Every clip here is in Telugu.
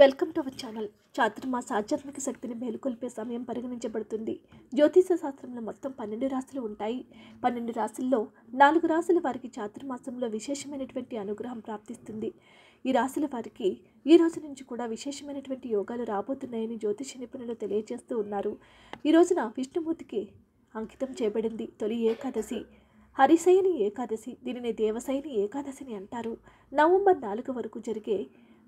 welcome to our channel Chaturmasa ఆధ్యాత్మిక శక్తిని మేలుకొల్పే సమయం పరిగణించబడుతుంది జ్యోతిష శాస్త్రంలో మొత్తం పన్నెండు రాశులు ఉంటాయి పన్నెండు రాశుల్లో నాలుగు రాశుల వారికి చాతుర్మాసంలో విశేషమైనటువంటి అనుగ్రహం ప్రాప్తిస్తుంది ఈ రాశుల వారికి ఈ రోజు నుంచి కూడా విశేషమైనటువంటి యోగాలు రాబోతున్నాయని జ్యోతిష నిపుణులు తెలియజేస్తూ ఉన్నారు ఈ రోజున విష్ణుమూర్తికి అంకితం చేయబడింది తొలి ఏకాదశి హరిశయని ఏకాదశి దీనిని దేవశయని ఏకాదశిని అంటారు నవంబర్ నాలుగు వరకు జరిగే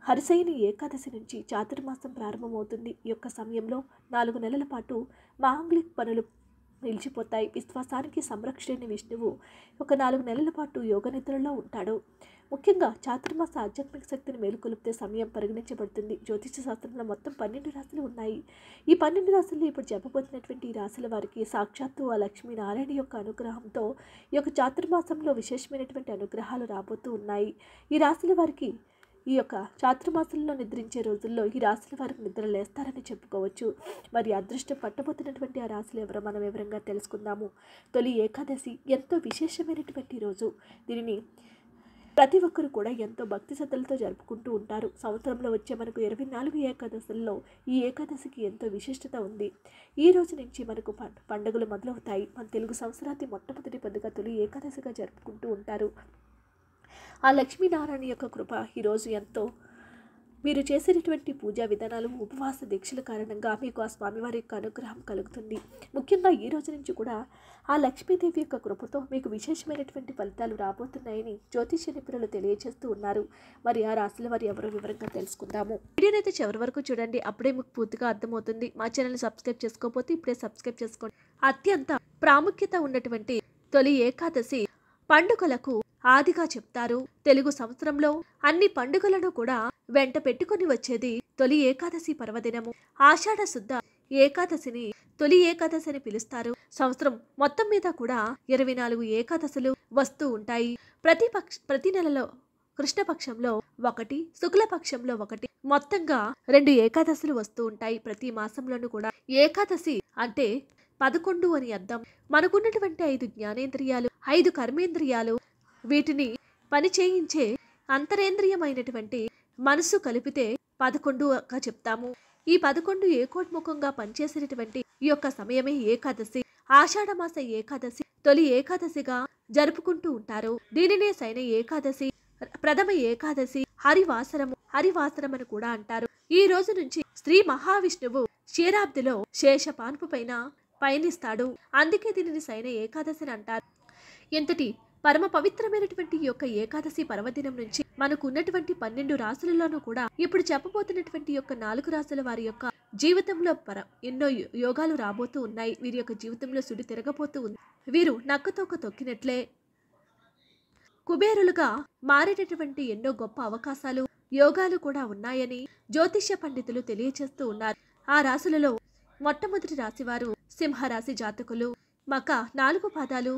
హరిశైలి ఏకాదశి నుంచి చాతుర్మాసం ప్రారంభమవుతుంది ఈ యొక్క సమయంలో నాలుగు నెలల పాటు మాంగ్లిక్ పనులు నిలిచిపోతాయి విశ్వాసానికి సంరక్షణ విష్ణువు ఒక నాలుగు నెలల పాటు యోగ నిద్రలో ఉంటాడు ముఖ్యంగా చాతుర్మాస ఆధ్యాత్మిక శక్తిని మేలుకొలిపితే సమయం పరిగణించబడుతుంది జ్యోతిష శాస్త్రంలో మొత్తం పన్నెండు రాశులు ఉన్నాయి ఈ పన్నెండు రాశుల్లో ఇప్పుడు చెప్పబోతున్నటువంటి ఈ రాశుల వారికి సాక్షాత్తు ఆ లక్ష్మీనారాయణ యొక్క అనుగ్రహంతో ఈ యొక్క చాతుర్మాసంలో విశేషమైనటువంటి అనుగ్రహాలు రాబోతూ ఉన్నాయి ఈ రాశుల వారికి ఈ యొక్క చాతుర్మాసంలో నిద్రించే రోజుల్లో ఈ రాశుల వారికి నిద్ర లేస్తారని చెప్పుకోవచ్చు మరి అదృష్టం పట్టబోతున్నటువంటి ఆ రాశులు ఎవరో మనం వివరంగా తెలుసుకుందాము తొలి ఏకాదశి ఎంతో విశేషమైనటువంటి రోజు దీనిని ప్రతి ఒక్కరు కూడా ఎంతో భక్తి శ్రద్ధలతో జరుపుకుంటూ ఉంటారు సంవత్సరంలో వచ్చే మనకు ఇరవై నాలుగు ఏకాదశుల్లో ఈ ఏకాదశికి ఎంతో విశిష్టత ఉంది ఈ రోజు నుంచి మనకు పండుగలు మొదలవుతాయి మన తెలుగు సంవత్సరాన్ని మొట్టమొదటి పండుగ తొలి ఏకాదశిగా జరుపుకుంటూ ఉంటారు ఆ లక్ష్మీనారాయణ యొక్క కృప ఈరోజు ఎంతో మీరు చేసినటువంటి పూజా విధానాలు ఉపవాస దీక్షల కారణంగా మీకు ఆ స్వామివారి యొక్క అనుగ్రహం కలుగుతుంది ముఖ్యంగా ఈ రోజు నుంచి కూడా ఆ లక్ష్మీదేవి యొక్క కృపతో మీకు విశేషమైనటువంటి ఫలితాలు రాబోతున్నాయని జ్యోతిష్య నిపుణులు తెలియజేస్తూ ఉన్నారు మరి ఆ రాశుల వారు ఎవరు వివరంగా తెలుసుకుందాము వీడియోని అయితే చివరి వరకు చూడండి అప్పుడే మీకు పూర్తిగా అర్థమవుతుంది మా ఛానల్ సబ్స్క్రైబ్ చేసుకోకపోతే ఇప్పుడే సబ్స్క్రైబ్ చేసుకోండి అత్యంత ప్రాముఖ్యత ఉన్నటువంటి తొలి ఏకాదశి పండుగలకు ఆదిగా చెప్తారు తెలుగు సంవత్సరంలో అన్ని పండుగలను కూడా వెంట పెట్టుకుని వచ్చేది తొలి ఏకాదశి పర్వదినము ఆషాఢ శుద్ధ ఏకాదశిని తొలి ఏకాదశి అని పిలుస్తారు సంవత్సరం మొత్తం మీద కూడా ఇరవై నాలుగు ఏకాదశులు వస్తూ ఉంటాయి ప్రతి పక్ష ప్రతి నెలలో కృష్ణపక్షంలో ఒకటి శుక్లపక్షంలో ఒకటి మొత్తంగా రెండు ఏకాదశులు వస్తూ ఉంటాయి ప్రతి మాసంలోనూ కూడా ఏకాదశి అంటే పదకొండు అని అర్థం మనకున్నటువంటి ఐదు జ్ఞానేంద్రియాలు ఐదు కర్మేంద్రియాలు వీటిని పని చేయించే అంతరేంద్రియమైనటువంటి మనసు కలిపితే పదకొండు అక్క చెప్తాము ఈ పదకొండు ఏకోట్ముఖంగా పనిచేసినటువంటి ఈ యొక్క సమయమే ఏకాదశి ఆషాఢమాస ఏకాదశి తొలి ఏకాదశిగా జరుపుకుంటూ ఉంటారు దీనినే సైన ఏకాదశి ప్రథమ ఏకాదశి హరివాసరము హరివాసరం అని కూడా అంటారు ఈ రోజు నుంచి శ్రీ మహావిష్ణువు క్షీరాబ్దిలో శేష పాన్పు పైన పయనిస్తాడు అందుకే దీనిని సైన ఏకాదశి అంటారు ఇంతటి పరమ పవిత్రమైనటువంటి యొక్క ఏకాదశి పర్వదినం నుంచి మనకు ఉన్నటువంటి పన్నెండు రాసులలోనూ కూడా ఇప్పుడు చెప్పబోతున్నటువంటి యొక్క నాలుగు రాసుల వారి యొక్క జీవితంలో పర ఎన్నో యోగాలు రాబోతూ ఉన్నాయి వీరి యొక్క జీవితంలో సుడి తిరగబోతూ ఉంది వీరు నక్కతోక తొక్కినట్లే కుబేరులుగా మారేటటువంటి ఎన్నో గొప్ప అవకాశాలు యోగాలు కూడా ఉన్నాయని జ్యోతిష్య పండితులు తెలియజేస్తూ ఉన్నారు ఆ రాశులలో మొట్టమొదటి రాశివారు సింహరాశి జాతకులు మక నాలుగు పాదాలు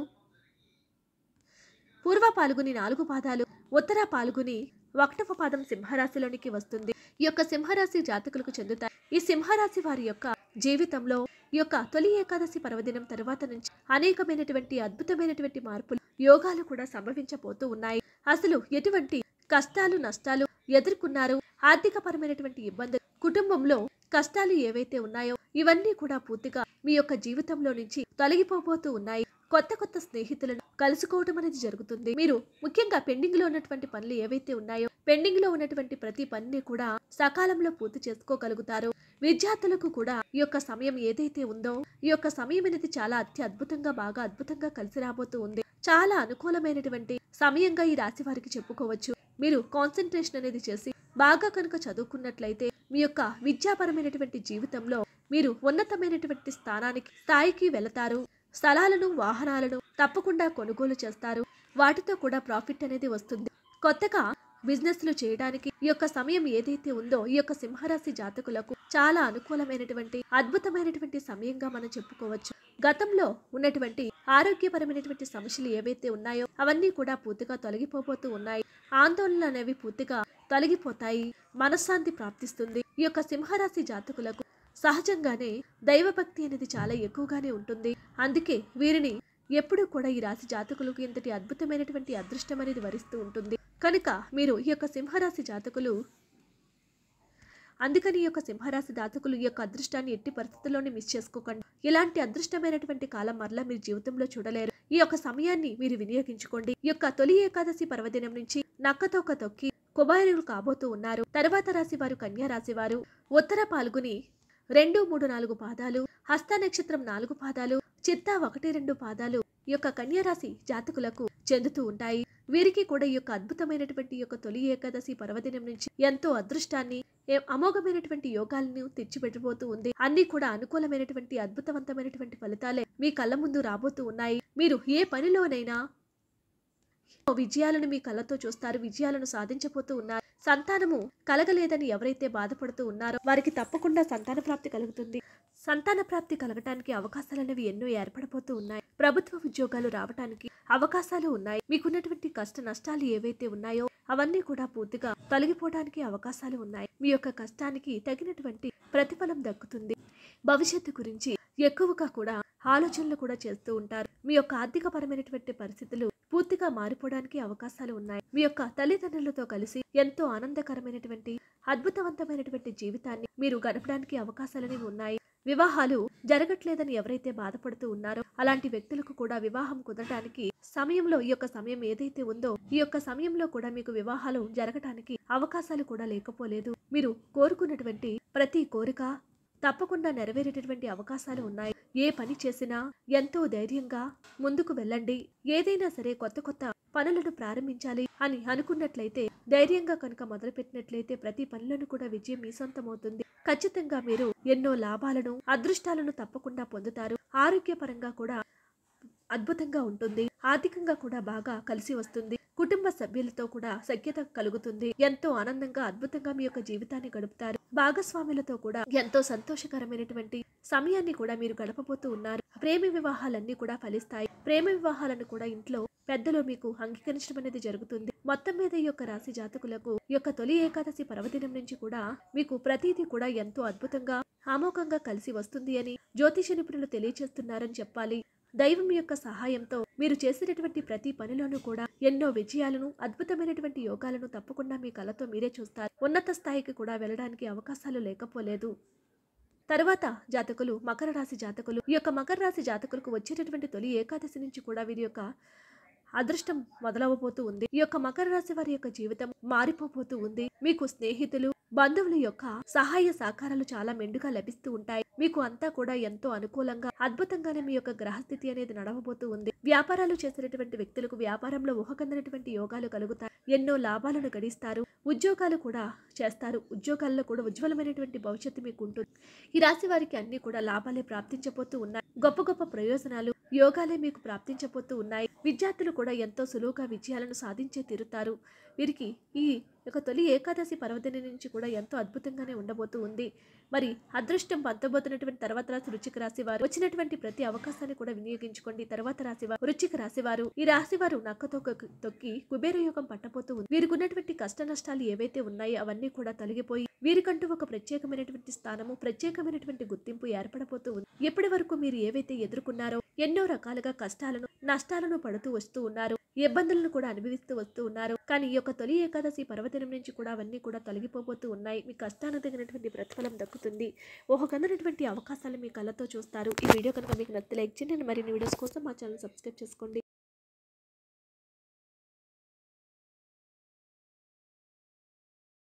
పూర్వ పాల్గొని నాలుగు పాదాలు ఉత్తర పాల్గొని ఒకటవ పాదం సింహరాశిలోనికి వస్తుంది ఈ యొక్క సింహరాశి జాతకులకు చెందుతాయి ఈ సింహరాశి వారి యొక్క జీవితంలో ఈ యొక్క తొలి ఏకాదశి పర్వదినం తర్వాత నుంచి అనేకమైనటువంటి అద్భుతమైనటువంటి మార్పులు యోగాలు కూడా సంభవించబోతూ ఉన్నాయి అసలు ఎటువంటి కష్టాలు నష్టాలు ఎదుర్కొన్నారు ఆర్థికపరమైనటువంటి ఇబ్బందులు కుటుంబంలో కష్టాలు ఏవైతే ఉన్నాయో ఇవన్నీ కూడా పూర్తిగా మీ యొక్క జీవితంలో నుంచి తొలగిపోబోతూ ఉన్నాయి కొత్త కొత్త స్నేహితులను కలుసుకోవడం అనేది జరుగుతుంది మీరు ముఖ్యంగా పెండింగ్ లో ఉన్నటువంటి పనులు ఏవైతే ఉన్నాయో పెండింగ్ లో ఉన్నటువంటి ప్రతి పనిని కూడా సకాలంలో పూర్తి చేసుకోగలుగుతారు విద్యార్థులకు కూడా ఈ యొక్క సమయం ఏదైతే ఉందో ఈ యొక్క సమయం అనేది చాలా అతి అద్భుతంగా బాగా అద్భుతంగా కలిసి రాబోతూ ఉంది చాలా అనుకూలమైనటువంటి సమయంగా ఈ రాశి వారికి చెప్పుకోవచ్చు మీరు కాన్సన్ట్రేషన్ అనేది చేసి బాగా కనుక చదువుకున్నట్లయితే మీ యొక్క విద్యాపరమైనటువంటి జీవితంలో మీరు ఉన్నతమైనటువంటి స్థానానికి స్థాయికి వెళతారు స్థలాలను వాహనాలను తప్పకుండా కొనుగోలు చేస్తారు వాటితో కూడా ప్రాఫిట్ అనేది వస్తుంది కొత్తగా బిజినెస్లు చేయడానికి ఈ యొక్క సమయం ఏదైతే ఉందో ఈ యొక్క సింహరాశి జాతకులకు చాలా అనుకూలమైనటువంటి అద్భుతమైనటువంటి సమయంగా మనం చెప్పుకోవచ్చు గతంలో ఉన్నటువంటి ఆరోగ్యపరమైనటువంటి సమస్యలు ఏవైతే ఉన్నాయో అవన్నీ కూడా పూర్తిగా తొలగిపోబోతూ ఉన్నాయి ఆందోళనలు అనేవి పూర్తిగా తొలగిపోతాయి మనశ్శాంతి ప్రాప్తిస్తుంది ఈ యొక్క సింహరాశి జాతకులకు సహజంగానే దైవభక్తి అనేది చాలా ఎక్కువగానే ఉంటుంది అందుకే వీరిని ఎప్పుడూ కూడా ఈ రాశి జాతకులకు ఇంతటి అద్భుతమైనటువంటి అదృష్టం అనేది వరిస్తూ ఉంటుంది కనుక మీరు ఈ యొక్క సింహరాశి జాతకులు అందుకని ఈ యొక్క సింహరాశి జాతకులు ఈ యొక్క అదృష్టాన్ని ఎట్టి పరిస్థితుల్లోనే మిస్ చేసుకోకండి ఇలాంటి అదృష్టమైనటువంటి కాలం మరలా మీరు జీవితంలో చూడలేరు ఈ యొక్క సమయాన్ని మీరు వినియోగించుకోండి ఈ యొక్క తొలి ఏకాదశి పర్వదినం నుంచి నక్కతోక తొక్కి కుబారులు కాబోతూ ఉన్నారు తర్వాత రాశి వారు కన్యా రాశి వారు ఉత్తర పాల్గొని రెండు మూడు నాలుగు పాదాలు హస్త నక్షత్రం నాలుగు పాదాలు చిత్తా ఒకటి రెండు పాదాలు యొక్క కన్యారాశి జాతకులకు చెందుతూ ఉంటాయి వీరికి కూడా ఈ యొక్క అద్భుతమైనటువంటి యొక్క తొలి ఏకాదశి పర్వదినం నుంచి ఎంతో అదృష్టాన్ని అమోఘమైనటువంటి యోగాలను తెచ్చిపెట్టబోతూ ఉంది అన్ని కూడా అనుకూలమైనటువంటి అద్భుతవంతమైనటువంటి ఫలితాలే మీ కళ్ళ ముందు రాబోతూ ఉన్నాయి మీరు ఏ పనిలోనైనా విజయాలను మీ కళ్ళతో చూస్తారు విజయాలను సాధించబోతూ ఉన్నారు సంతానము కలగలేదని ఎవరైతే బాధపడుతూ ఉన్నారో వారికి తప్పకుండా సంతాన ప్రాప్తి కలుగుతుంది సంతాన ప్రాప్తి కలగటానికి అవకాశాలు అనేవి ఎన్నో ఏర్పడబోతూ ఉన్నాయి ప్రభుత్వ ఉద్యోగాలు రావటానికి అవకాశాలు ఉన్నాయి మీకున్నటువంటి కష్ట నష్టాలు ఏవైతే ఉన్నాయో అవన్నీ కూడా పూర్తిగా తొలగిపోవడానికి అవకాశాలు ఉన్నాయి మీ యొక్క కష్టానికి తగినటువంటి ప్రతిఫలం దక్కుతుంది భవిష్యత్తు గురించి ఎక్కువగా కూడా ఆలోచనలు కూడా చేస్తూ ఉంటారు మీ యొక్క ఆర్థికపరమైనటువంటి పరిస్థితులు పూర్తిగా మారిపోవడానికి అవకాశాలు ఉన్నాయి మీ యొక్క తల్లిదండ్రులతో కలిసి ఎంతో ఆనందకరమైనటువంటి అద్భుతవంతమైనటువంటి జీవితాన్ని మీరు గడపడానికి అవకాశాలు అనేవి ఉన్నాయి వివాహాలు జరగట్లేదని ఎవరైతే బాధపడుతూ ఉన్నారో అలాంటి వ్యక్తులకు కూడా వివాహం కుదరటానికి సమయంలో ఈ యొక్క సమయం ఏదైతే ఉందో ఈ యొక్క సమయంలో కూడా మీకు వివాహాలు జరగటానికి అవకాశాలు కూడా లేకపోలేదు మీరు కోరుకున్నటువంటి ప్రతి కోరిక తప్పకుండా నెరవేరేటటువంటి అవకాశాలు ఉన్నాయి ఏ పని చేసినా ఎంతో ధైర్యంగా ముందుకు వెళ్ళండి ఏదైనా సరే కొత్త కొత్త పనులను ప్రారంభించాలి అని అనుకున్నట్లయితే ధైర్యంగా కనుక మొదలుపెట్టినట్లయితే ప్రతి పనులను కూడా విజయం మీ సొంతమవుతుంది ఖచ్చితంగా మీరు ఎన్నో లాభాలను అదృష్టాలను తప్పకుండా పొందుతారు ఆరోగ్యపరంగా కూడా అద్భుతంగా ఉంటుంది ఆర్థికంగా కూడా బాగా కలిసి వస్తుంది కుటుంబ సభ్యులతో కూడా సఖ్యత కలుగుతుంది ఎంతో ఆనందంగా అద్భుతంగా మీ యొక్క జీవితాన్ని గడుపుతారు భాగస్వాములతో కూడా ఎంతో సంతోషకరమైనటువంటి సమయాన్ని కూడా మీరు గడపబోతూ ఉన్నారు ప్రేమ వివాహాలన్నీ కూడా ఫలిస్తాయి ప్రేమ వివాహాలను కూడా ఇంట్లో పెద్దలు మీకు అంగీకరించడం అనేది జరుగుతుంది మొత్తం మీద ఈ యొక్క రాశి జాతకులకు యొక్క తొలి ఏకాదశి పర్వదినం నుంచి కూడా మీకు ప్రతిదీ కూడా ఎంతో అద్భుతంగా ఆమోకంగా కలిసి వస్తుంది అని జ్యోతిష నిపుణులు తెలియజేస్తున్నారని చెప్పాలి దైవం యొక్క సహాయంతో మీరు చేసినటువంటి ప్రతి పనిలోనూ కూడా ఎన్నో విజయాలను అద్భుతమైనటువంటి యోగాలను తప్పకుండా మీ కళతో మీరే చూస్తారు ఉన్నత స్థాయికి కూడా వెళ్ళడానికి అవకాశాలు లేకపోలేదు తర్వాత జాతకులు మకర రాశి జాతకులు ఈ యొక్క మకర రాశి జాతకులకు వచ్చేటటువంటి తొలి ఏకాదశి నుంచి కూడా వీరి యొక్క అదృష్టం మొదలవబోతూ ఉంది ఈ యొక్క మకర రాశి వారి యొక్క జీవితం మారిపోబోతూ ఉంది మీకు స్నేహితులు బంధువుల యొక్క సహాయ సహకారాలు చాలా మెండుగా లభిస్తూ ఉంటాయి మీకు అంతా కూడా ఎంతో అనుకూలంగా అద్భుతంగానే మీ యొక్క గ్రహస్థితి అనేది నడవబోతూ ఉంది వ్యాపారాలు చేసినటువంటి వ్యక్తులకు వ్యాపారంలో ఊహకందనటువంటి యోగాలు కలుగుతాయి ఎన్నో లాభాలను గడిస్తారు ఉద్యోగాలు కూడా చేస్తారు ఉద్యోగాల్లో కూడా ఉజ్వలమైనటువంటి భవిష్యత్తు మీకు ఉంటుంది ఈ రాశి వారికి అన్ని కూడా లాభాలే ప్రాప్తించబోతూ ఉన్నాయి గొప్ప గొప్ప ప్రయోజనాలు యోగాలే మీకు ప్రాప్తించబోతూ ఉన్నాయి విద్యార్థులు కూడా ఎంతో సులువుగా విజయాలను సాధించే తీరుతారు వీరికి ఈ ఒక తొలి ఏకాదశి పర్వదిన నుంచి కూడా ఎంతో అద్భుతంగానే ఉండబోతూ ఉంది మరి అదృష్టం పంతబోతున్నటువంటి తర్వాత రాశి వృచ్చిక రాశి వారు వచ్చినటువంటి ప్రతి అవకాశాన్ని కూడా వినియోగించుకోండి తర్వాత రాశి వారు వృచ్చిక రాశి వారు ఈ రాశి వారు నక్కతో తొక్కి కుబేర యోగం పట్టబోతూ ఉంది ఉన్నటువంటి కష్ట నష్టాలు ఏవైతే ఉన్నాయో అవన్నీ కూడా తొలగిపోయి వీరికంటూ ఒక ప్రత్యేకమైనటువంటి స్థానము ప్రత్యేకమైనటువంటి గుర్తింపు ఏర్పడబోతూ ఉంది ఎప్పటి వరకు మీరు ఏవైతే ఎదుర్కొన్నారో ఎన్నో రకాలుగా కష్టాలను నష్టాలను పడుతూ వస్తూ ఉన్నారు ఇబ్బందులను కూడా అనుభవిస్తూ వస్తూ ఉన్నారు కానీ ఈ యొక్క తొలి ఏకాదశి పర్వత పర్వదినం నుంచి కూడా అవన్నీ కూడా తొలగిపోబోతూ ఉన్నాయి మీ కష్టానికి తగినటువంటి ప్రతిఫలం దక్కుతుంది ఓహకన్నటువంటి అవకాశాలు మీ కళ్ళతో చూస్తారు ఈ వీడియో కనుక మీకు నచ్చితే లైక్ చేయండి మరిన్ని వీడియోస్ కోసం మా ఛానల్ సబ్స్క్రైబ్ చేసుకోండి